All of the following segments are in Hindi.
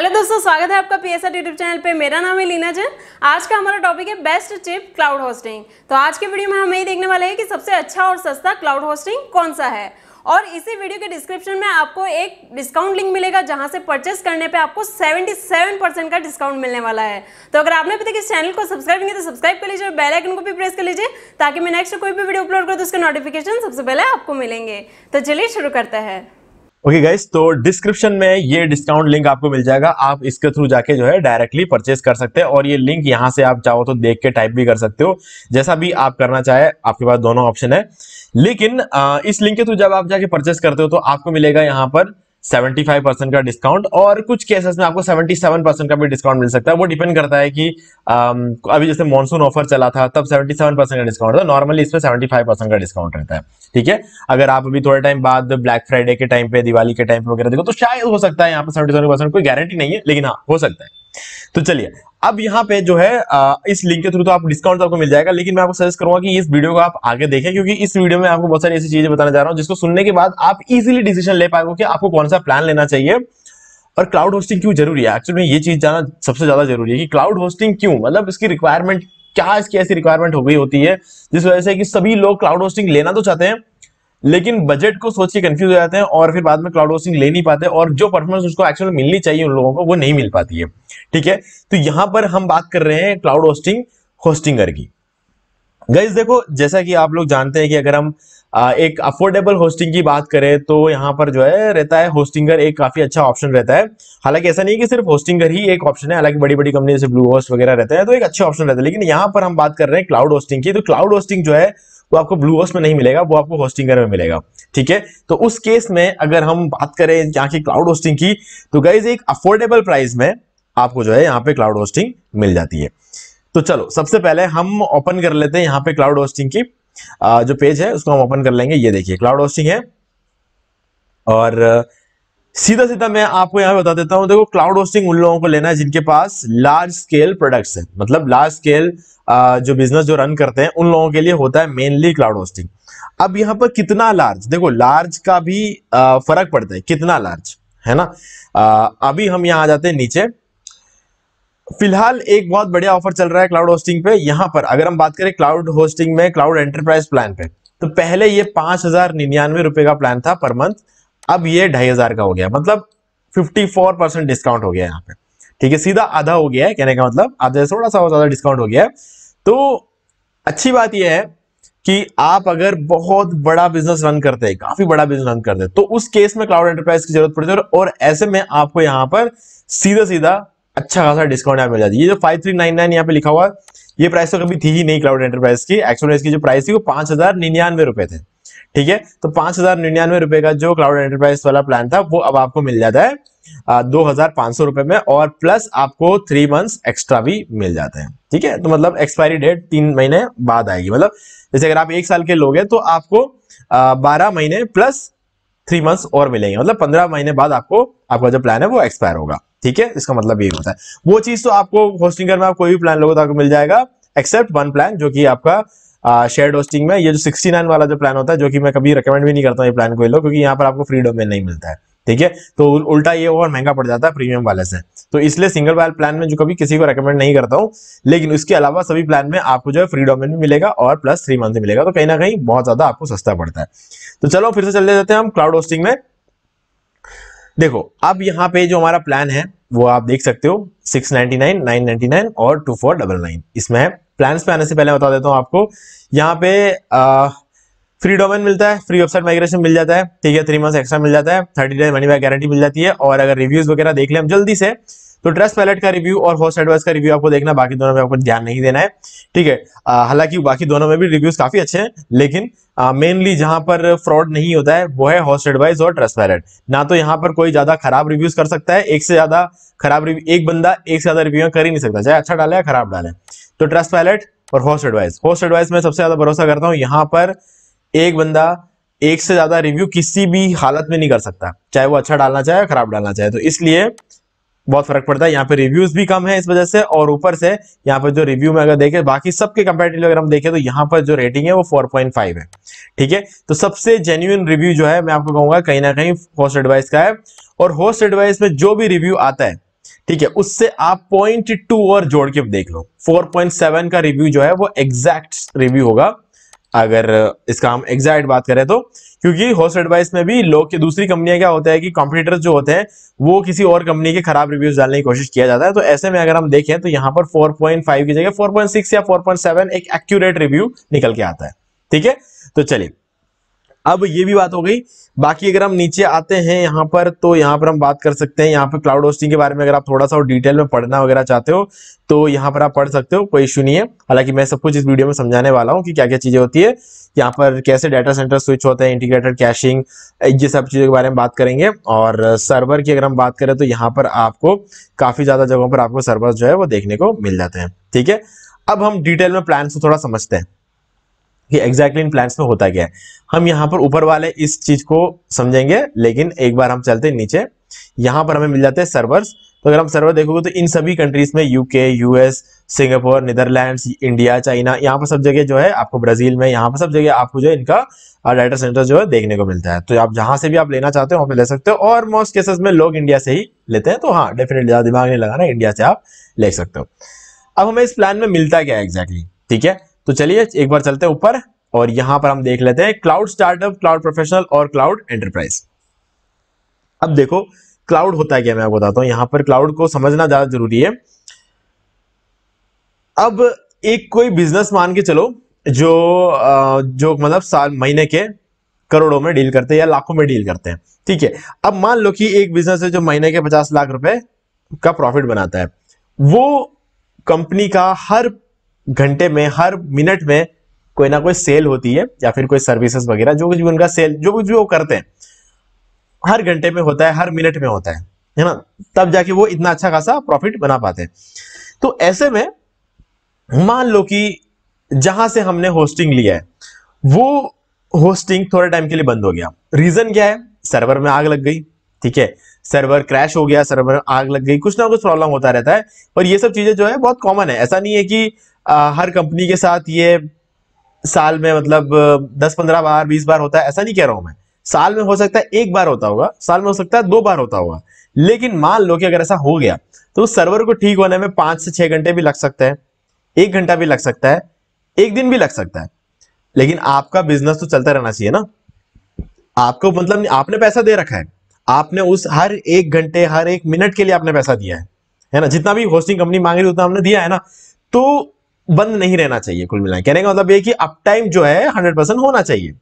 हेलो दोस्तों स्वागत है आपका पी एस यूट्यूब चैनल पे मेरा नाम है लीना जैन आज का हमारा टॉपिक है बेस्ट चिप क्लाउड होस्टिंग तो आज के वीडियो में हम यही देखने वाले हैं कि सबसे अच्छा और सस्ता क्लाउड होस्टिंग कौन सा है और इसी वीडियो के डिस्क्रिप्शन में आपको एक डिस्काउंट लिंक मिलेगा जहां से परचेस करने पे आपको 77 परसेंट का डिस्काउंट मिलने वाला है तो अगर आपने अभी तक इस चैनल को सब्सक्राइब नहीं तो सब्सक्राइब कर लीजिए और बेल आइकन को भी प्रेस कर लीजिए ताकि मैं नेक्स्ट कोई भी वीडियो अपलोड करूँ तो उसके नोटिफिकेशन सबसे पहले आपको मिलेंगे तो चलिए शुरू करते हैं ओके गाइस तो डिस्क्रिप्शन में ये डिस्काउंट लिंक आपको मिल जाएगा आप इसके थ्रू जाके जो है डायरेक्टली परचेस कर सकते हैं और ये लिंक यहां से आप चाहो तो देख के टाइप भी कर सकते हो जैसा भी आप करना चाहे आपके पास दोनों ऑप्शन है लेकिन इस लिंक के थ्रू जब आप जाके परचेस करते हो तो आपको मिलेगा यहाँ पर 75 परसेंट का डिस्काउंट और कुछ केसेस में आपको 77 परसेंट का भी डिस्काउंट मिल सकता है वो डिपेंड करता है कि आम, um, अभी जैसे मॉनसून ऑफर चला था तब 77 परसेंट का डिस्काउंट था नॉर्मली इसमें 75 परसेंट का डिस्काउंट रहता है ठीक है अगर आप अभी थोड़े टाइम बाद ब्लैक फ्राइडे के टाइम पे दिवाली के टाइम पे वगैरह देखो तो शायद हो सकता है यहाँ पे सेवेंटी परसेंट कोई गारंटी नहीं है लेकिन हाँ हो सकता है तो चलिए अब यहाँ पे जो है इस लिंक के थ्रू तो आप डिस्काउंट तो आपको मिल जाएगा लेकिन मैं आपको सजेस्ट करूंगा कि इस वीडियो को आप आगे देखें क्योंकि इस वीडियो में आपको बहुत सारी ऐसी चीजें बताने जा रहा हूँ जिसको सुनने के बाद आप इजिली डिसीजन ले पाएंगे कि आपको कौन सा प्लान लेना चाहिए और क्लाउड होस्टिंग क्यों जरूरी है एक्चुअली में ये चीज जाना सबसे ज्यादा जरूरी है कि क्लाउड होस्टिंग क्यों मतलब इसकी रिक्वायरमेंट क्या इसकी ऐसी रिक्वायरमेंट हो गई होती है जिस वजह से कि सभी लोग क्लाउड होस्टिंग लेना तो चाहते हैं लेकिन बजट को सोच के कंफ्यूज हो जाते हैं और फिर बाद में क्लाउड होस्टिंग ले नहीं पाते और जो परफॉर्मेंस उसको एक्चुअल मिलनी चाहिए उन लोगों को वो नहीं मिल पाती है ठीक है तो यहां पर हम बात कर रहे हैं क्लाउड होस्टिंग होस्टिंगर की गाइज देखो जैसा कि आप लोग जानते हैं कि अगर हम एक अफोर्डेबल होस्टिंग की बात करें तो यहाँ पर जो है रहता है होस्टिंगर एक काफी अच्छा ऑप्शन रहता है हालांकि ऐसा नहीं कि सिर्फ होस्टिंगर ही एक ऑप्शन है हालांकि बड़ी बड़ी कंपनी जैसे ब्लू होस्ट वगैरह रहता है तो एक अच्छा ऑप्शन रहता है लेकिन यहाँ पर हम बात कर रहे हैं क्लाउड होस्टिंग की तो क्लाउड होस्टिंग जो है वो आपको ब्लू होस्ट में नहीं मिलेगा वो आपको होस्टिंगर में मिलेगा ठीक है तो उस केस में अगर हम बात करें यहाँ की क्लाउड होस्टिंग की तो गाइज एक अफोर्डेबल प्राइस में आपको जो है यहाँ पे क्लाउड होस्टिंग मिल जाती है तो चलो सबसे पहले हम ओपन कर लेते हैं यहाँ पे क्लाउड होस्टिंग की जो पेज है उसको हम ओपन कर लेंगे ये देखिए क्लाउड होस्टिंग है और सीधा सीधा मैं आपको यहाँ बता देता हूँ देखो क्लाउड होस्टिंग उन लोगों को लेना है जिनके पास लार्ज स्केल प्रोडक्ट्स है मतलब लार्ज स्केल जो बिजनेस जो रन करते हैं उन लोगों के लिए होता है मेनली क्लाउड होस्टिंग अब यहाँ पर कितना लार्ज देखो लार्ज का भी फर्क पड़ता है कितना लार्ज है ना अभी हम यहाँ आ जाते हैं नीचे फिलहाल एक बहुत बढ़िया ऑफर चल रहा है क्लाउड होस्टिंग पे यहाँ पर अगर हम बात करें क्लाउड होस्टिंग में क्लाउड एंटरप्राइज प्लान पे तो पहले ये पांच हजार निन्यानवे रुपए का प्लान था पर मंथ अब ये ढाई हजार का हो गया मतलब फिफ्टी फोर परसेंट डिस्काउंट हो गया यहाँ पे ठीक है सीधा आधा हो गया है कहने का मतलब आधा थोड़ा सा ज्यादा डिस्काउंट हो गया है तो अच्छी बात यह है कि आप अगर बहुत बड़ा बिजनेस रन करते हैं काफी बड़ा बिजनेस रन करते हैं तो उस केस में क्लाउड एंटरप्राइज की जरूरत पड़ती है और ऐसे में आपको यहां पर सीधा सीधा अच्छा खासा डिस्काउंट यहाँ मिल जाती है ये जो फाइव थ्री नाइन नाइन यहाँ पे लिखा हुआ ये प्राइस तो कभी थी ही नहीं क्लाउड एंटरप्राइज की एक्चुअल की जो प्राइस थी वो पांच हजार निन्यानवे रुपए थे ठीक है तो पांच हजार निन्यानवे रुपए का जो क्लाउड एंटरप्राइज वाला प्लान था वो अब आपको मिल जाता है दो हजार पांच सौ रुपए में और प्लस आपको थ्री मंथ्स एक्स्ट्रा भी मिल जाते हैं ठीक है तो मतलब एक्सपायरी डेट तीन महीने बाद आएगी मतलब जैसे अगर आप एक साल के लोगे तो आपको बारह महीने प्लस थ्री मंथ्स और मिलेंगे मतलब पंद्रह महीने बाद आपको आपका जो प्लान है वो एक्सपायर होगा ठीक है इसका मतलब ये होता है वो चीज तो आपको होस्टिंग में आप कोई भी प्लान लोगों तक मिल जाएगा एक्सेप्ट वन प्लान जो कि आपका शेयर होस्टिंग में ये जो 69 वाला जो प्लान होता है जो कि मैं कभी रिकमेंड भी नहीं करता हूँ ये प्लान कोई लोग क्योंकि यहाँ पर आपको फ्री डोमेन नहीं मिलता है ठीक है तो उल्टा ये और महंगा पड़ जाता है प्रीमियम वाले से तो इसलिए सिंगल वायर प्लान में जो कभी किसी को रेकमेंड नहीं करता हूं लेकिन उसके अलावा सभी प्लान में आपको जो है फ्री डोमेन भी मिलेगा और प्लस थ्री मंथ मिलेगा तो कहीं ना कहीं बहुत ज्यादा आपको सस्ता पड़ता है तो चलो फिर से चले जाते हैं हम क्लाउड होस्टिंग में देखो अब यहाँ पे जो हमारा प्लान है वो आप देख सकते हो 699, 999 और 2499 इसमें प्लान्स पे आने से पहले बता देता हूँ आपको यहाँ पे आ, फ्री डोमेन मिलता है फ्री वेबसाइट माइग्रेशन मिल जाता है ठीक है थ्री मंथ एक्स्ट्रा मिल जाता है thirty days money back guarantee मिल जाती है और अगर रिव्यूज वगैरह देख ले हम जल्दी से तो ट्रस्ट पैलेट का रिव्यू और होस्ट एडवाइस का रिव्यू आपको देखना बाकी दोनों में आपको ध्यान नहीं देना है ठीक है हालांकि बाकी दोनों में भी रिव्यूज काफी अच्छे हैं लेकिन मेनली जहां पर फ्रॉड नहीं होता है वो है होस्ट एडवाइस और ट्रस्ट पैलेट ना तो यहाँ पर कोई ज्यादा खराब रिव्यूज कर सकता है एक से ज्यादा खराब रिव्यू एक बंदा एक से ज्यादा रिव्यू कर ही नहीं सकता चाहे अच्छा डाले या खराब डाले तो ट्रस्ट पैलेट और होस्ट एडवाइस होस्ट एडवाइस में सबसे ज्यादा भरोसा करता हूँ यहाँ पर एक बंदा एक से ज्यादा रिव्यू किसी भी हालत में नहीं कर सकता चाहे वो अच्छा डालना चाहे खराब डालना चाहे तो इसलिए बहुत फर्क पड़ता है यहाँ पे रिव्यूज भी कम है इस वजह से और ऊपर से यहाँ पर जो रिव्यू में अगर देखें बाकी सबके कंपेरेटिव अगर हम देखें तो यहाँ पर जो रेटिंग है वो 4.5 है ठीक है तो सबसे जेन्यून रिव्यू जो है मैं आपको कहूंगा कहीं ना कहीं होस्ट एडवाइस का है और होस्ट एडवाइस में जो भी रिव्यू आता है ठीक है उससे आप पॉइंट टू और जोड़ के देख लो सेवन का रिव्यू जो है वो एग्जैक्ट रिव्यू होगा अगर इसका हम एग्जैक्ट बात करें तो क्योंकि होस्ट एडवाइस में भी लोग की दूसरी कंपनियां क्या होता है कि कॉम्पिटिटर्स जो होते हैं वो किसी और कंपनी के खराब रिव्यूज डालने की कोशिश किया जाता है तो ऐसे में अगर हम देखें तो यहाँ पर 4.5 की जगह 4.6 या 4.7 एक एक्यूरेट रिव्यू निकल के आता है ठीक है तो चलिए अब ये भी बात हो गई बाकी अगर हम नीचे आते हैं यहाँ पर तो यहाँ पर हम बात कर सकते हैं यहाँ पर क्लाउड होस्टिंग के बारे में अगर आप थोड़ा सा डिटेल में पढ़ना वगैरह चाहते हो तो यहाँ पर आप पढ़ सकते हो कोई इश्यू नहीं है हालांकि मैं सब कुछ इस वीडियो में समझाने वाला हूँ कि क्या क्या चीजें होती है यहाँ पर कैसे डाटा सेंटर स्विच होते हैं इंटीग्रेटेड कैशिंग ये सब चीज़ों के बारे में बात करेंगे और सर्वर की अगर हम बात करें तो यहाँ पर आपको काफ़ी ज़्यादा जगहों पर आपको सर्वर जो है वो देखने को मिल जाते हैं ठीक है अब हम डिटेल में प्लान को थोड़ा समझते हैं कि एग्जैक्टली इन प्लांट्स में होता क्या है हम यहाँ पर ऊपर वाले इस चीज को समझेंगे लेकिन एक बार हम चलते नीचे यहाँ पर हमें मिल जाते हैं सर्वर्स तो अगर हम सर्वर देखोगे तो इन सभी कंट्रीज में UK US Singapore Netherland India China यहाँ पर सब जगह जो है आपको ब्राजील में यहाँ पर सब जगह आपको जो है इनका डाटा सेंटर जो है देखने को मिलता है तो आप जहां से भी आप लेना चाहते हो वहां पे ले सकते हो और मोस्ट केसेस में लोग इंडिया से ही लेते हैं तो हाँ डेफिनेटली ज़्यादा दिमाग नहीं लगाना इंडिया से आप ले सकते हो अब हमें इस प्लान में मिलता क्या है एग्जैक्टली ठीक है तो चलिए एक बार चलते हैं ऊपर और यहां पर हम देख लेते हैं क्लाउड स्टार्टअप क्लाउड प्रोफेशनल और क्लाउड एंटरप्राइज अब देखो क्लाउड होता है क्या मैं आपको बताता हूं यहां पर क्लाउड को समझना ज्यादा जरूरी है अब एक कोई बिजनेस मान के चलो जो जो मतलब साल महीने के करोड़ों में डील करते हैं या लाखों में डील करते हैं ठीक है अब मान लो कि एक बिजनेस है जो महीने के पचास लाख रुपए का प्रॉफिट बनाता है वो कंपनी का हर घंटे में हर मिनट में कोई ना कोई सेल होती है या फिर कोई सर्विसेज वगैरह जो कुछ भी उनका सेल जो कुछ भी वो करते हैं हर घंटे में होता है हर मिनट में होता है है ना तब जाके वो इतना अच्छा खासा प्रॉफिट बना पाते हैं तो ऐसे में मान लो कि जहां से हमने होस्टिंग लिया है वो होस्टिंग थोड़े टाइम के लिए बंद हो गया रीजन क्या है सर्वर में आग लग गई ठीक है सर्वर क्रैश हो गया सर्वर आग लग गई कुछ ना कुछ प्रॉब्लम होता रहता है और ये सब चीजें जो है बहुत कॉमन है ऐसा नहीं है कि आ, हर कंपनी के साथ ये साल में मतलब दस पंद्रह बार बीस बार होता है ऐसा नहीं कह रहा हूं मैं साल में हो सकता है एक बार होता होगा साल में हो सकता है दो बार होता होगा लेकिन मान लो कि अगर ऐसा हो गया तो उस सर्वर को ठीक होने में पांच से छह घंटे भी लग सकते हैं एक घंटा भी लग सकता है एक दिन भी लग सकता है लेकिन आपका बिजनेस तो चलता रहना चाहिए ना आपको मतलब आपने पैसा दे रखा है आपने उस हर एक घंटे हर एक मिनट के लिए आपने पैसा दिया है है ना जितना भी होस्टिंग कंपनी मांग रही उतना हमने दिया है ना तो बंद नहीं रहना चाहिए कुल मिलाकर कहने का मतलब ये कि अप टाइम जो है हंड्रेड परसेंट होना चाहिए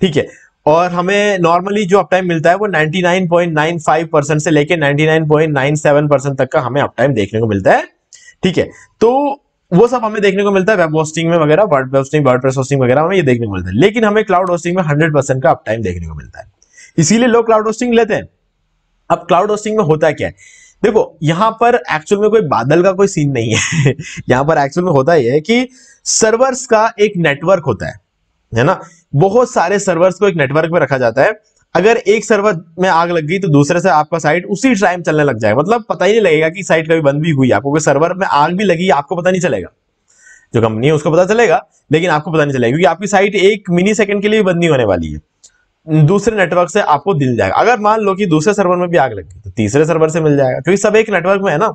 ठीक है और हमें नॉर्मली जो अप टाइम मिलता है वो 99.95 परसेंट से लेके 99.97 परसेंट तक का हमें अप टाइम देखने को मिलता है ठीक है तो वो सब हमें देखने को मिलता है वेब होस्टिंग में वगैरह word hosting WordPress hosting वगैरह हमें ये देखने को मिलता है लेकिन हमें क्लाउड होस्टिंग में हंड्रेड परसेंट का अप टाइम देखने को मिलता है इसीलिए लोग क्लाउड होस्टिंग लेते हैं अब क्लाउड होस्टिंग में होता है क्या है देखो यहाँ पर एक्चुअल में कोई बादल का कोई सीन नहीं है यहाँ पर एक्चुअल में होता यह है कि सर्वर्स का एक नेटवर्क होता है है ना बहुत सारे सर्वर्स को एक नेटवर्क में रखा जाता है अगर एक सर्वर में आग लग गई तो दूसरे से आपका साइट उसी टाइम चलने लग जाएगा मतलब पता ही नहीं लगेगा कि साइट कभी बंद भी हुई आपको कोई सर्वर में आग भी लगी आपको पता नहीं चलेगा जो कंपनी है उसको पता चलेगा लेकिन आपको पता नहीं चलेगा क्योंकि आपकी साइट एक मिनी सेकंड के लिए बंद नहीं होने वाली है दूसरे नेटवर्क से आपको दिल जाएगा अगर मान लो कि दूसरे सर्वर में भी आग लग गई तो तीसरे सर्वर से मिल जाएगा क्योंकि सब एक नेटवर्क में है ना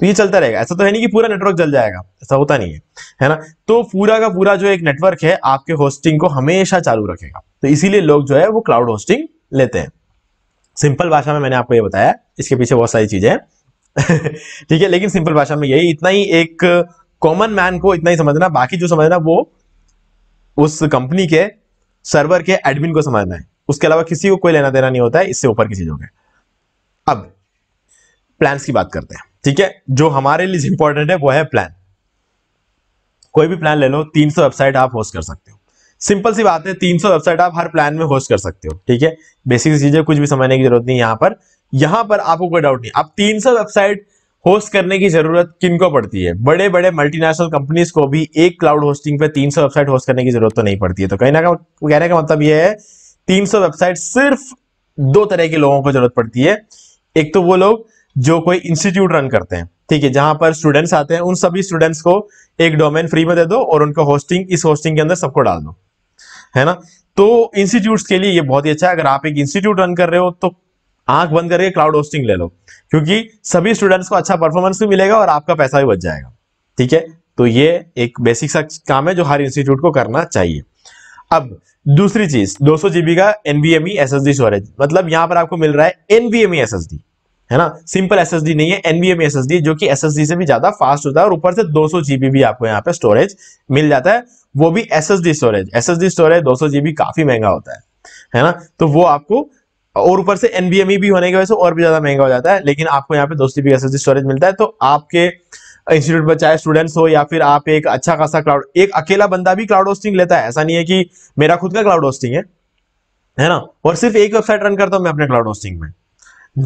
तो ये चलता रहेगा ऐसा तो है नहीं कि पूरा नेटवर्क जल जाएगा ऐसा होता नहीं है है ना तो पूरा का पूरा जो एक नेटवर्क है आपके होस्टिंग को हमेशा चालू रखेगा तो इसीलिए लोग जो है वो क्लाउड होस्टिंग लेते हैं सिंपल भाषा में मैंने आपको ये बताया इसके पीछे बहुत सारी चीजें हैं ठीक है लेकिन सिंपल भाषा में यही इतना ही एक कॉमन मैन को इतना ही समझना बाकी जो समझना वो उस कंपनी के सर्वर के एडमिन को समझना है उसके अलावा किसी को कोई लेना देना नहीं होता है इससे ऊपर की चीजों के अब प्लान की बात करते हैं ठीक है जो हमारे लिए इंपॉर्टेंट है वो है प्लान कोई भी प्लान ले लो 300 वेबसाइट आप होस्ट कर सकते हो सिंपल सी बात है 300 वेबसाइट आप हर प्लान में होस्ट कर सकते हो ठीक है बेसिक चीजें कुछ भी समझने की जरूरत नहीं यहां पर यहां पर आपको कोई डाउट नहीं आप 300 वेबसाइट होस्ट करने की जरूरत किनको पड़ती है बड़े बड़े मल्टीनेशनल कंपनीज को भी एक क्लाउड होस्टिंग पे 300 वेबसाइट होस्ट करने की जरूरत तो नहीं पड़ती है तो कहीं ना कहीं कहने का मतलब यह है 300 वेबसाइट सिर्फ दो तरह के लोगों को जरूरत पड़ती है एक तो वो लोग जो कोई इंस्टीट्यूट रन करते हैं ठीक है जहां पर स्टूडेंट्स आते हैं उन सभी स्टूडेंट्स को एक डोमेन फ्री में दे दो और उनको होस्टिंग इस होस्टिंग के अंदर सबको डाल दो है ना तो इंस्टीट्यूट के लिए ये बहुत ही अच्छा है अगर आप एक इंस्टीट्यूट रन कर रहे हो तो आंख बंद करके क्लाउड होस्टिंग ले लो क्योंकि सभी स्टूडेंट्स को अच्छा परफॉर्मेंस भी मिलेगा और आपका पैसा भी बच जाएगा ठीक है तो ये एक बेसिक सा काम है जो हर इंस्टीट्यूट को करना चाहिए अब दूसरी चीज सौ जीबी का एनवीएमई एसएसडी स्टोरेज मतलब यहां पर आपको मिल रहा है एनवीएमई एसएसडी e है ना सिंपल डी नहीं है एनवीएमई एसएसडी e जो कि डी से भी ज्यादा फास्ट होता है और ऊपर से सौ जीबी भी आपको यहाँ पे स्टोरेज मिल जाता है वो भी S S D storage S S D storage सौ जीबी काफी महंगा होता है है ना तो वो आपको और ऊपर से एनबीएमई e भी होने की वजह से और भी ज्यादा महंगा हो जाता है लेकिन आपको यहाँ पे दो सी एस स्टोरेज मिलता है तो आपके इंस्टीट्यूट पर चाहे स्टूडेंट्स हो या फिर आप एक अच्छा खासा क्लाउड एक अकेला बंदा भी क्लाउड होस्टिंग लेता है ऐसा नहीं है कि मेरा खुद का क्लाउड होस्टिंग है है ना और सिर्फ एक वेबसाइट रन करता हूँ मैं अपने क्लाउड होस्टिंग में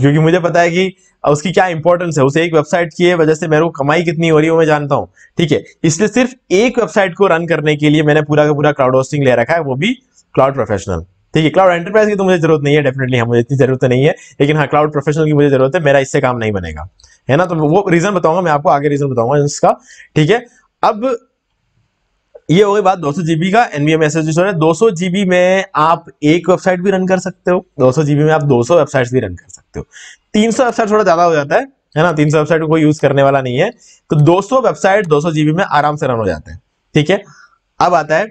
क्योंकि मुझे पता है कि उसकी क्या इंपॉर्टेंस है उस एक वेबसाइट की वजह से मेरे को कमाई कितनी हो रही है मैं जानता हूँ ठीक है इसलिए सिर्फ एक वेबसाइट को रन करने के लिए मैंने पूरा का पूरा क्लाउड होस्टिंग ले रखा है वो भी क्लाउड प्रोफेशनल ठीक है क्लाउड एंटरप्राइज की तो मुझे जरूरत नहीं है डेफिनेटली हम हाँ, मुझे इतनी जरूरत तो नहीं है लेकिन हाँ क्लाउड प्रोफेशनल की मुझे जरूरत है मेरा इससे काम नहीं बनेगा है ना तो वो रीजन बताऊंगा मैं आपको आगे रीजन बताऊंगा इसका ठीक है अब ये हो गई बात दो जीबी का एनवीएम एस एस दो सौ जीबी में आप एक वेबसाइट भी रन कर सकते हो 200 जीबी में आप 200 वेबसाइट्स भी रन कर सकते हो 300 वेबसाइट थोड़ा ज्यादा हो जाता है है ना 300 वेबसाइट कोई यूज करने वाला नहीं है तो 200 वेबसाइट 200 जीबी में आराम से रन हो जाते हैं ठीक है अब आता है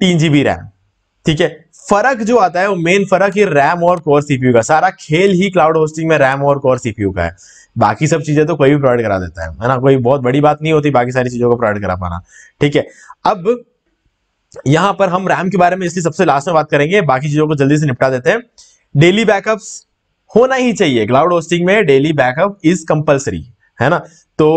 तीन जीबी रैम ठीक है फर्क जो आता है वो मेन फर्क ये रैम और कोर सीपीयू का सारा खेल ही क्लाउड होस्टिंग में रैम और कोर सीपीयू का है बाकी सब चीजें तो कोई भी प्रोवाइड करा देता है है ना कोई बहुत बड़ी बात नहीं होती बाकी सारी चीजों को प्रोवाइड करा पाना ठीक है अब यहां पर हम रैम के बारे में इसलिए सबसे लास्ट में बात करेंगे बाकी चीजों को जल्दी से निपटा देते हैं डेली बैकअप होना ही चाहिए क्लाउड होस्टिंग में डेली बैकअप इज कंपल्सरी है ना तो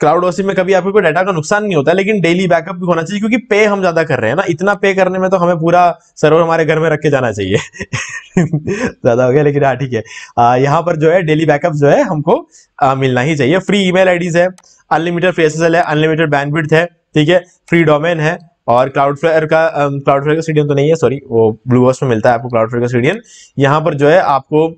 क्लाउड ओसी में कभी आपको कोई डाटा का नुकसान नहीं होता लेकिन डेली बैकअप भी होना चाहिए क्योंकि पे हम ज्यादा कर रहे हैं ना इतना पे करने में तो हमें पूरा सर्वर हमारे घर में रख के जाना चाहिए ज्यादा हो गया लेकिन हाँ ठीक है यहाँ पर जो है डेली बैकअप जो है हमको आ, मिलना ही चाहिए फ्री ईमेल आईडीज है अनलिमिटेड फ्री है अनलिमिटेड बैंडविड्थ है ठीक है फ्री डोमेन है और क्लाउड फ्लेयर का क्लाउड um, फ्लेयर का सीडियन तो नहीं है सॉरी वो ब्लू में मिलता है आपको क्लाउड फ्लेयर का सीडियन यहाँ पर जो है आपको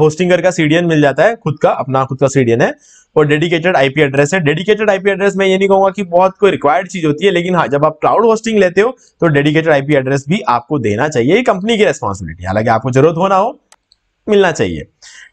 होस्टिंगर का सीडियन मिल जाता है खुद का अपना खुद का सीडियन है और डेडिकेटेड आईपी एड्रेस है डेडिकेटेड आईपी एड्रेस मैं ये नहीं कहूंगा कि बहुत कोई रिक्वायर्ड चीज होती है लेकिन हाँ जब आप क्लाउड होस्टिंग लेते हो तो डेडिकेटेड आईपी एड्रेस भी आपको देना चाहिए कंपनी की रेस्पॉन्सिबिलिटी हालांकि आपको जरूरत होना हो मिलना चाहिए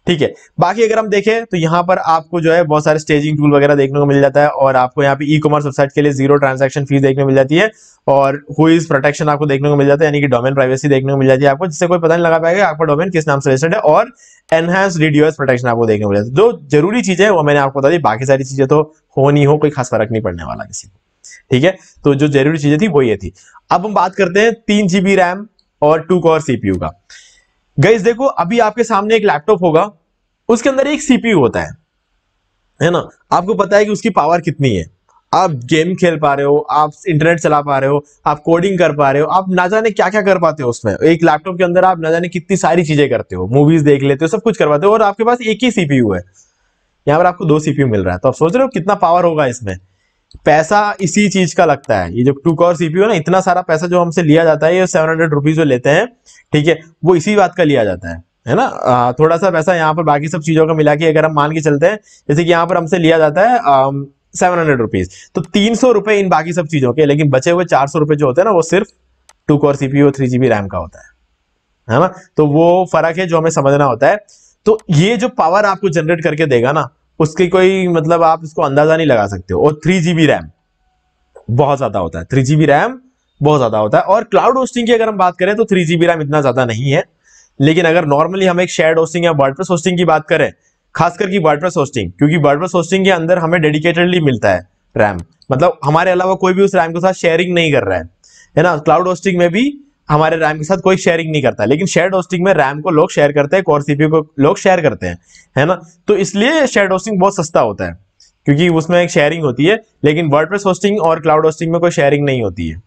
ठीक है बाकी अगर हम देखें तो यहाँ पर आपको जो है बहुत सारे स्टेजिंग टूल वगैरह देखने को मिल जाता है और आपको यहाँ पे ई कॉमर्स वेबसाइट के लिए जीरो ट्रांजैक्शन फीस देखने को मिल जाती है और हुईज प्रोटेक्शन आपको देखने को मिल जाता है यानी कि डोमेन प्राइवेसी देखने को मिल जाती है आपको जिससे कोई पता नहीं लगा पाएगा आपका डोमेन किस नाम से रजिस्टर्ड है और एनहांस रिड्यूस प्रोटेक्शन आपको देखने को मिल जाता है जो जरूरी चीज है वो मैंने आपको बता दी बाकी सारी चीजें तो हो नहीं हो कोई खास फर्क नहीं पड़ने वाला किसी को ठीक है तो जो जरूरी चीजें थी वो ये थी अब हम बात करते हैं तीन जीबी रैम और टू कोर सीपीयू का गैस देखो अभी आपके सामने एक लैपटॉप होगा उसके अंदर एक सीपीयू होता है है ना आपको पता है कि उसकी पावर कितनी है आप गेम खेल पा रहे हो आप इंटरनेट चला पा रहे हो आप कोडिंग कर पा रहे हो आप ना जाने क्या क्या कर पाते हो उसमें एक लैपटॉप के अंदर आप ना जाने कितनी सारी चीजें करते हो मूवीज देख लेते हो सब कुछ करवाते हो और आपके पास एक ही सीपीयू है यहाँ पर आपको दो सीपीयू मिल रहा है तो आप सोच रहे हो कितना पावर होगा इसमें पैसा इसी चीज का लगता है ये जो टू कॉर सीपीयू है ना इतना सारा पैसा जो हमसे लिया जाता है ये सेवन हंड्रेड रुपीज जो लेते हैं ठीक है वो इसी बात का लिया जाता है है ना आ, थोड़ा सा पैसा यहाँ पर बाकी सब चीजों का मिला के अगर हम मान के चलते हैं जैसे कि यहाँ पर हमसे लिया जाता है सेवन हंड्रेड रुपीज तो तीन सौ रुपए इन बाकी सब चीजों के लेकिन बचे हुए चार सौ रुपए जो होते हैं ना वो सिर्फ टू कॉर सीपीयू और थ्री जीबी रैम का होता है है ना तो वो फर्क है जो हमें समझना होता है तो ये जो पावर आपको जनरेट करके देगा ना उसकी कोई मतलब आप इसको अंदाजा नहीं लगा सकते और थ्री जीबी रैम बहुत ज्यादा होता है थ्री जीबी रैम बहुत ज्यादा होता है और क्लाउड होस्टिंग की अगर हम बात करें तो थ्री जीबी रैम इतना ज्यादा नहीं है लेकिन अगर नॉर्मली हम एक शेयर होस्टिंग या वर्डप्रेस होस्टिंग की बात करें खासकर की वर्डप्रेस होस्टिंग क्योंकि वर्डप्रेस होस्टिंग के अंदर हमें डेडिकेटेडली मिलता है रैम मतलब हमारे अलावा कोई भी उस रैम के साथ शेयरिंग नहीं कर रहा है ना क्लाउड होस्टिंग में भी हमारे रैम के साथ कोई शेयरिंग नहीं करता लेकिन शेयर होस्टिंग में रैम को लोग शेयर करते हैं कोर सीपीयू को लोग शेयर करते हैं है ना तो इसलिए शेयर होस्टिंग बहुत सस्ता होता है क्योंकि उसमें एक शेयरिंग होती है लेकिन वर्डप्रेस होस्टिंग और क्लाउड होस्टिंग में कोई शेयरिंग नहीं होती है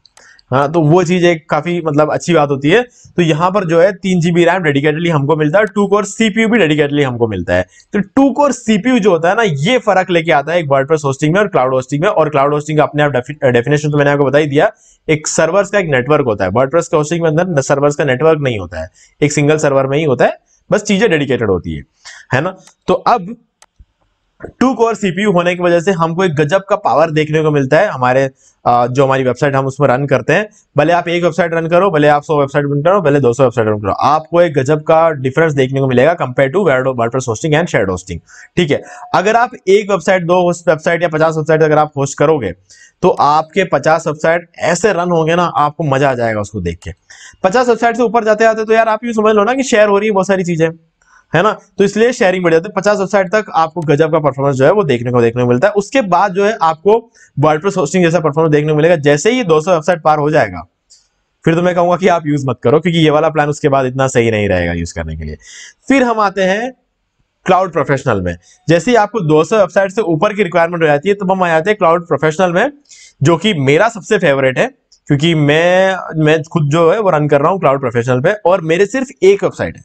हाँ तो वो चीज एक काफी मतलब अच्छी बात होती है तो यहाँ पर जो है तीन जीबी रैम डेडिकेटली हमको मिलता है टू कोर सीपीयू भी डेडिकेटली हमको मिलता है तो टू कोर सीपीयू जो होता है ना ये फर्क लेके आता है एक वर्ड होस्टिंग में और क्लाउड होस्टिंग में और क्लाउड होस्टिंग का अपने आप डेफिनेशन तो मैंने आपको बताई दिया एक सर्वर्स का एक नेटवर्क होता है वर्ड के होस्टिंग में अंदर सर्वर्स का नेटवर्क नहीं होता है एक सिंगल सर्वर में ही होता है बस चीजें डेडिकेटेड होती है है ना तो अब टू कोर सीपीयू होने की वजह से हमको एक गजब का पावर देखने को मिलता है हमारे जो हमारी वेबसाइट हम उसमें रन करते हैं भले आप एक वेबसाइट रन करो भले आप सौ वेबसाइट रन करो भले दो सौ वेबसाइट रन करो आपको एक गजब का डिफरेंस देखने को मिलेगा compare to WordPress hosting and shared hosting ठीक है अगर आप एक वेबसाइट दो वेबसाइट या पचास वेबसाइट अगर आप होस्ट करोगे तो आपके पचास वेबसाइट ऐसे रन होंगे ना आपको मजा आ जाएगा उसको देख के पचास वेबसाइट से ऊपर जाते जाते तो यार आप ये समझ लो ना कि शेयर हो रही है बहुत सारी चीजें है ना तो इसलिए शेयरिंग बढ़ जाती है पचास वेबसाइट तक आपको गजब का परफॉर्मेंस जो है वो देखने को देखने को मिलता है उसके बाद जो है आपको वर्ल्ड होस्टिंग जैसा परफॉर्मेंस देखने को मिलेगा जैसे ही दो वेबसाइट पार हो जाएगा फिर तो मैं कहूंगा कि आप यूज मत करो क्योंकि ये वाला प्लान उसके बाद इतना सही नहीं रहेगा यूज करने के लिए फिर हम आते हैं क्लाउड प्रोफेशनल में जैसे ही आपको 200 वेबसाइट से ऊपर की रिक्वायरमेंट हो जाती है तो हम आ जाते हैं क्लाउड प्रोफेशनल में जो कि मेरा सबसे फेवरेट है क्योंकि मैं मैं खुद जो है वो रन कर रहा हूँ क्लाउड प्रोफेशनल पे और मेरे सिर्फ एक वेबसाइट है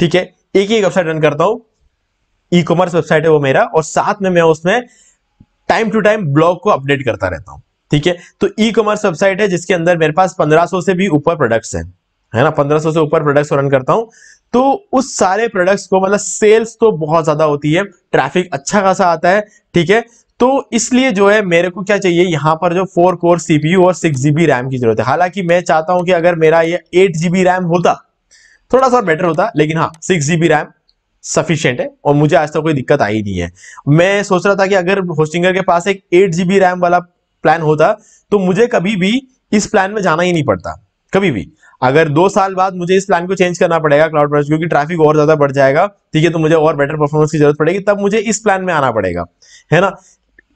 ठीक है एक ही वेबसाइट रन करता हूं ई कॉमर्स वेबसाइट है वो मेरा और साथ में मैं उसमें टाइम टू टाइम ब्लॉग को अपडेट करता रहता हूं ठीक है तो ई कॉमर्स वेबसाइट है जिसके अंदर मेरे पास 1500 से भी ऊपर प्रोडक्ट्स हैं है ना 1500 से ऊपर प्रोडक्ट्स रन करता हूं तो उस सारे प्रोडक्ट्स को मतलब सेल्स तो बहुत ज्यादा होती है ट्रैफिक अच्छा खासा आता है ठीक है तो इसलिए जो है मेरे को क्या चाहिए यहाँ पर जो फोर कोर सीपीयू और सिक्स जीबी रैम की जरूरत है हालांकि मैं चाहता हूं कि अगर मेरा ये एट जीबी रैम होता थोड़ा सा बेटर होता लेकिन हाँ सिक्स जीबी रैम सफिशियंट है और मुझे आज तक तो कोई दिक्कत आई नहीं है मैं सोच रहा था कि अगर होस्टिंगर के पास एक एट जीबी रैम वाला प्लान होता तो मुझे कभी भी इस प्लान में जाना ही नहीं पड़ता कभी भी अगर दो साल बाद मुझे इस प्लान को चेंज करना पड़ेगा क्लाउड ब्रश क्योंकि ट्रैफिक और ज्यादा बढ़ जाएगा ठीक है तो मुझे और बेटर परफॉर्मेंस की जरूरत पड़ेगी तब मुझे इस प्लान में आना पड़ेगा है ना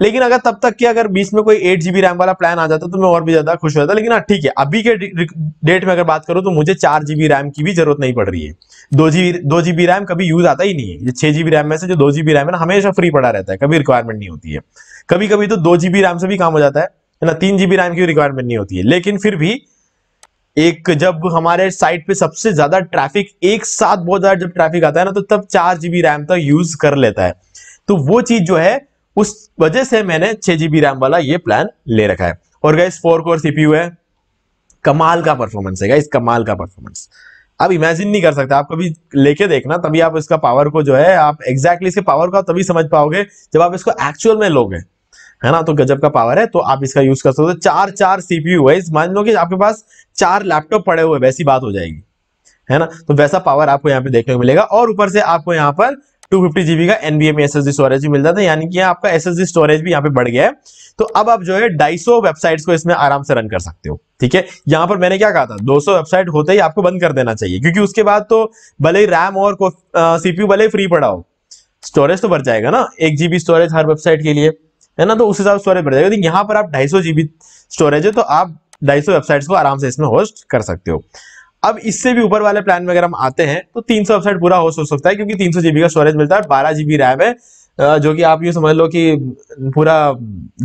लेकिन अगर तब तक कि अगर बीच में कोई एट जीबी रैम वाला प्लान आ जाता तो मैं और भी ज्यादा खुश हो जाता लेकिन हाँ ठीक है अभी के डेट में अगर बात करूँ तो मुझे चार जीबी रैम की भी जरूरत नहीं पड़ रही है दो जी दो जीबी रैम कभी यूज आता ही नहीं है ये छह जीबी रैम में से जो दो जीबी रैम है ना हमेशा फ्री पड़ा रहता है कभी रिक्वायरमेंट नहीं होती है कभी कभी तो दो जीबी रैम से भी काम हो जाता है ना तीन जीबी रैम की रिक्वायरमेंट नहीं होती है लेकिन फिर भी एक जब हमारे साइट पे सबसे ज्यादा ट्रैफिक एक साथ बहुत ज्यादा जब ट्रैफिक आता है ना तो तब चार जीबी रैम तक यूज कर लेता है तो वो चीज जो है उस वजह से मैंने छह जीबी रैम वाला ये प्लान ले रखा है और गाइस फोर कोर सीपीयू है कमाल का परफॉर्मेंस है गाइस कमाल का परफॉर्मेंस आप इमेजिन नहीं कर सकते आप कभी लेके देखना तभी आप इसका पावर को जो है आप एग्जैक्टली इसके पावर को तभी समझ पाओगे जब आप इसको एक्चुअल में लोगे है ना तो गजब का पावर है तो आप इसका यूज कर सकते हो चार चार सीपीयू है मान लो कि आपके पास चार लैपटॉप पड़े हुए वैसी बात हो जाएगी है ना तो वैसा पावर आपको यहाँ पे देखने को मिलेगा और ऊपर से आपको यहाँ पर टू फिफ्टी का एनबीएम एस एस स्टोरेज भी मिल जाता है यानी कि आपका एस एस स्टोरेज भी यहाँ पे बढ़ गया है तो अब आप जो है ढाई वेबसाइट्स को इसमें आराम से रन कर सकते हो ठीक है यहाँ पर मैंने क्या कहा था 200 वेबसाइट होते ही आपको बंद कर देना चाहिए क्योंकि उसके बाद तो भले ही रैम और सीपीयू भले ही फ्री पड़ा हो स्टोरेज तो बढ़ जाएगा ना एक जीबी स्टोरेज हर वेबसाइट के लिए है ना तो उस हिसाब से स्टोरेज बढ़ जाएगा यहाँ पर आप ढाई सौ स्टोरेज है तो आप ढाई सौ वेबसाइट्स को आराम से इसमें होस्ट कर सकते हो अब इससे भी ऊपर वाले प्लान में अगर हम आते हैं तो तीन सौ अपसाइड पूरा हो सकता है क्योंकि तीन सौ जीबी का स्टोरेज मिलता है बारह जीबी रैम है जो कि आप ये समझ लो कि पूरा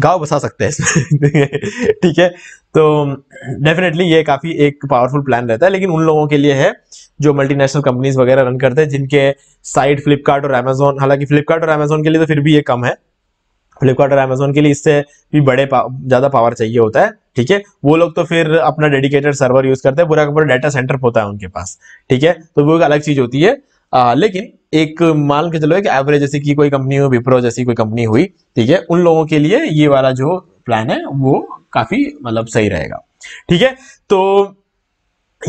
गांव बसा सकते हैं इसमें ठीक है तो डेफिनेटली ये काफ़ी एक पावरफुल प्लान रहता है लेकिन उन लोगों के लिए है जो मल्टीनेशनल कंपनीज वगैरह रन करते हैं जिनके साइट फ्लिपकार्ट और अमेजोन हालांकि फ्लिपकार्ट और अमेजोन के लिए तो फिर भी ये कम है फ्लिपकार्ट और अमेजोन के लिए इससे भी बड़े पा, ज़्यादा पावर चाहिए होता है ठीक है वो लोग तो फिर अपना डेडिकेटेड सर्वर यूज़ करते हैं पूरा का पूरा डाटा सेंटर होता है उनके पास ठीक है तो वो एक अलग चीज़ होती है आ, लेकिन एक मान के चलो एक एवरेज जैसे की कोई कंपनी हो विप्रो जैसी कोई कंपनी हुई ठीक है उन लोगों के लिए ये वाला जो प्लान है वो काफ़ी मतलब सही रहेगा ठीक है तो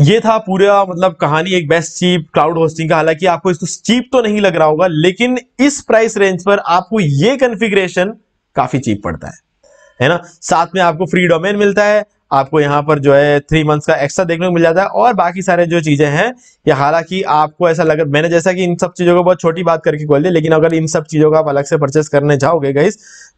ये था पूरा मतलब कहानी एक बेस्ट चीप क्लाउड होस्टिंग का हालांकि आपको इसको चीप तो नहीं लग रहा होगा लेकिन इस प्राइस रेंज पर आपको ये कन्फिग्रेशन काफी चीप पड़ता है है ना साथ में आपको फ्री डोमेन मिलता है आपको यहाँ पर जो है थ्री मंथ्स का एक्स्ट्रा देखने को मिल जाता है और बाकी सारे जो चीजें हैं ये हालांकि आपको ऐसा लग मैंने जैसा कि इन सब चीजों को बहुत छोटी बात करके खोल दी लेकिन अगर इन सब चीजों का आप अलग से परचेस करने जाओगे गाइस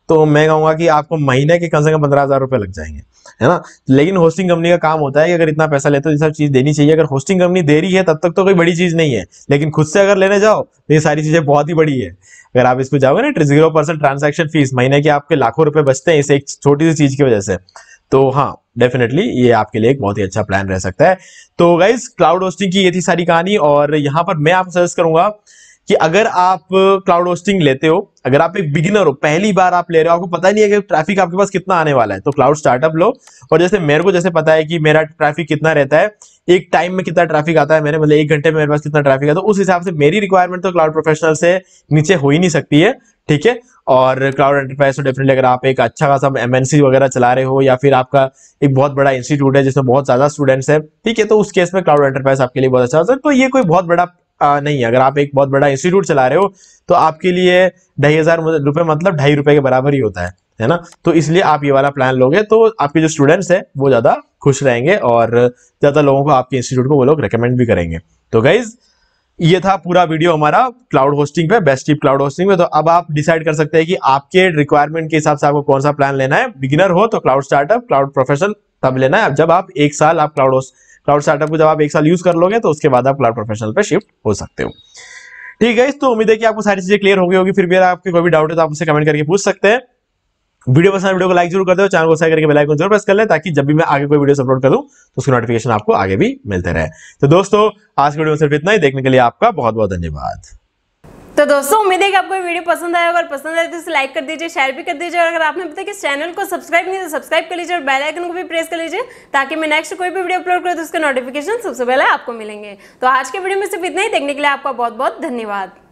तो मैं कहूँगा कि आपको महीने के कम से कम पंद्रह हजार रुपये लग जाएंगे है ना लेकिन होस्टिंग कंपनी का काम होता है कि अगर इतना पैसा लेते हो सब चीज़ देनी चाहिए अगर होस्टिंग कंपनी दे रही है तब तक तो कोई बड़ी चीज़ नहीं है लेकिन खुद से अगर लेने जाओ तो ये सारी चीज़ें बहुत ही बड़ी है अगर आप इसको जाओगे ना जीरो परसेंट ट्रांजेक्शन फीस महीने के आपके लाखों रुपए बचते हैं इस एक छोटी सी चीज़ की वजह से तो हाँ डेफिनेटली ये आपके लिए एक बहुत ही अच्छा प्लान रह सकता है तो गाइज क्लाउड होस्टिंग की ये थी सारी कहानी और यहाँ पर मैं आपको सजेस्ट करूंगा कि अगर आप क्लाउड होस्टिंग लेते हो अगर आप एक बिगिनर हो पहली बार आप ले रहे हो आपको पता नहीं है कि ट्रैफिक आपके पास कितना आने वाला है तो क्लाउड स्टार्टअप लो और जैसे मेरे को जैसे पता है कि मेरा ट्रैफिक कितना रहता है एक टाइम में कितना ट्रैफिक आता है मेरे मतलब एक घंटे में मेरे पास कितना ट्रैफिक आता है तो उस हिसाब से मेरी रिक्वायरमेंट तो क्लाउड प्रोफेशनल से नीचे हो ही नहीं सकती है ठीक है और क्लाउड एंटरप्राइज तो डेफिनेटली अगर आप एक अच्छा खासा एमएनसी वगैरह चला रहे हो या फिर आपका एक बहुत बड़ा इंस्टीट्यूट है जिसमें बहुत ज्यादा स्टूडेंट्स है ठीक है तो उस केस में क्लाउड एंटरप्राइज आपके लिए बहुत अच्छा होता है तो ये कोई बहुत बड़ा आ, नहीं है अगर आप एक बहुत बड़ा इंस्टीट्यूट चला रहे हो तो आपके लिए ढाई हजार रुपए मतलब ढाई रुपए के बराबर ही होता है है ना तो इसलिए आप ये वाला प्लान लोगे तो आपके जो स्टूडेंट्स हैं वो ज़्यादा खुश रहेंगे और ज़्यादा लोगों को आपके इंस्टीट्यूट को वो लोग रिकमेंड भी करेंगे तो गाइज ये था पूरा वीडियो हमारा क्लाउड होस्टिंग पे बेस्ट टिप क्लाउड होस्टिंग पे तो अब आप डिसाइड कर सकते हैं कि आपके रिक्वायरमेंट के हिसाब से आपको कौन सा प्लान लेना है बिगिनर हो तो क्लाउड स्टार्टअप क्लाउड प्रोफेशनल तब लेना है जब आप एक साल आप क्लाउड होस्ट क्लाउड स्टार्टअप को जब आप एक साल यूज कर लोगे तो उसके बाद आप क्लाउड प्रोफेशनल पे शिफ्ट हो सकते हो ठीक है तो उम्मीद है कि आपको सारी चीजें क्लियर हो गई होगी फिर भी आपके कोई भी डाउट है तो आप उसे कमेंट करके पूछ सकते हैं वीडियो पसंद वीडियो को लाइक जरूर कर दो चैनल को सब्सक्राइब करके बेल आइकन जरूर प्रेस कर लें ताकि जब भी मैं आगे कोई वीडियो अपलोड करूं तो उसकी नोटिफिकेशन आपको आगे भी मिलते रहे तो दोस्तों आज की वीडियो में सिर्फ इतना ही देखने के लिए आपका बहुत बहुत धन्यवाद तो दोस्तों उम्मीद है कि आपको वीडियो पसंद आया अगर पसंद आए तो इसे लाइक कर दीजिए शेयर भी कर दीजिए और अगर आपने बताया कि इस चैनल को सब्सक्राइब नहीं तो सब्सक्राइब कर लीजिए और बेल आइकन को भी प्रेस कर लीजिए ताकि मैं नेक्स्ट कोई भी वीडियो अपलोड करूँ तो उसका नोटिफिकेशन सबसे पहले आपको मिलेंगे तो आज के वीडियो में सिर्फ इतना ही देखने के लिए आपका बहुत बहुत धन्यवाद